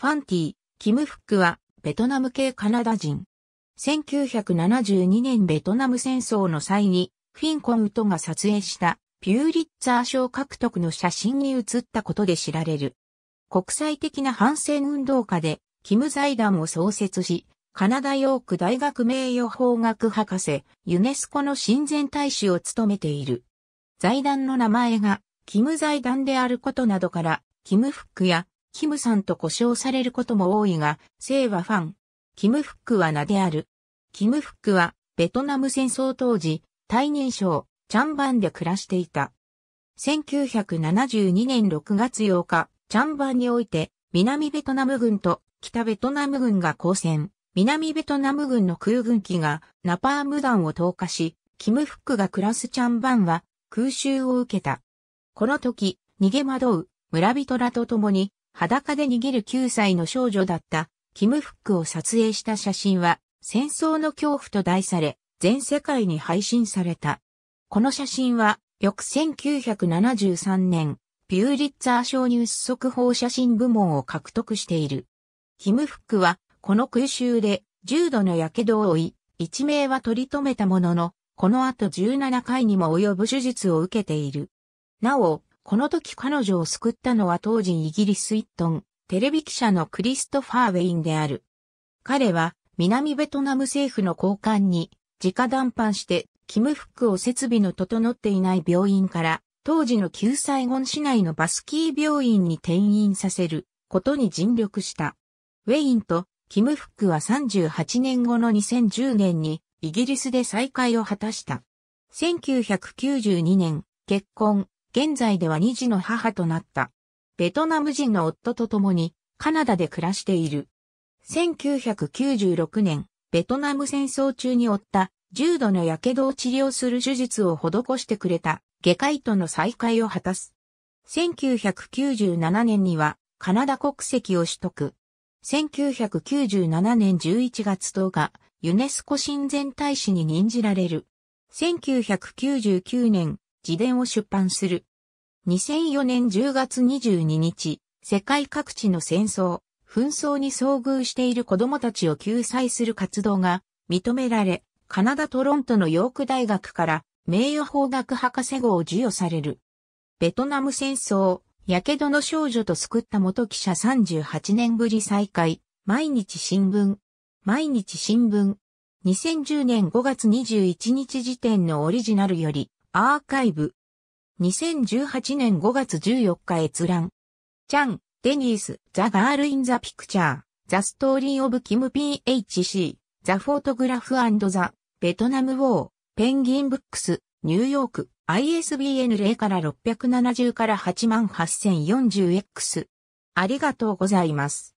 ファンティ、キム・フックは、ベトナム系カナダ人。1972年ベトナム戦争の際に、フィンコン・ウトが撮影したピューリッツァー賞獲得の写真に写ったことで知られる。国際的な反戦運動家で、キム財団を創設し、カナダヨーク大学名誉法学博士、ユネスコの親善大使を務めている。財団の名前が、キム財団であることなどから、キムフックやキムさんと呼称されることも多いが、姓はファン。キムフックは名である。キムフックは、ベトナム戦争当時、大年省、チャンバンで暮らしていた。1972年6月8日、チャンバンにおいて、南ベトナム軍と北ベトナム軍が交戦。南ベトナム軍の空軍機がナパーム弾を投下し、キムフックが暮らすチャンバンは空襲を受けた。この時、逃げ惑う村人らと共に裸で逃げる9歳の少女だったキムフックを撮影した写真は戦争の恐怖と題され全世界に配信された。この写真は翌1973年ピューリッツァー賞ニュース速報写真部門を獲得している。キムフックはこの空襲で重度の火傷を負い、一命は取り留めたものの、この後17回にも及ぶ手術を受けている。なお、この時彼女を救ったのは当時イギリス一トン、テレビ記者のクリストファー・ウェインである。彼は南ベトナム政府の高官に直談判してキムフックを設備の整っていない病院から当時の旧サイゴン市内のバスキー病院に転院させることに尽力した。ウェインとキムフックは38年後の2010年にイギリスで再会を果たした。1992年結婚、現在では2児の母となった。ベトナム人の夫と共にカナダで暮らしている。1996年、ベトナム戦争中に負った重度の火傷を治療する手術を施してくれた外科医との再会を果たす。1997年にはカナダ国籍を取得。1997年11月10日、ユネスコ親善大使に任じられる。1999年、自伝を出版する。2004年10月22日、世界各地の戦争、紛争に遭遇している子供たちを救済する活動が認められ、カナダトロントのヨーク大学から名誉法学博士号を授与される。ベトナム戦争、やけどの少女と救った元記者38年ぶり再会、毎日新聞、毎日新聞、2010年5月21日時点のオリジナルより、アーカイブ。2018年5月14日閲覧。チャン、デニース、ザ・ガール・イン・ザ・ピクチャー、ザ・ストーリー・オブ・キム・ピ PHC、ザ・フォトグラフザ・ベトナム・ウォー、ペンギン・ブックス、ニューヨーク、ISBN 0から670から 88040X。ありがとうございます。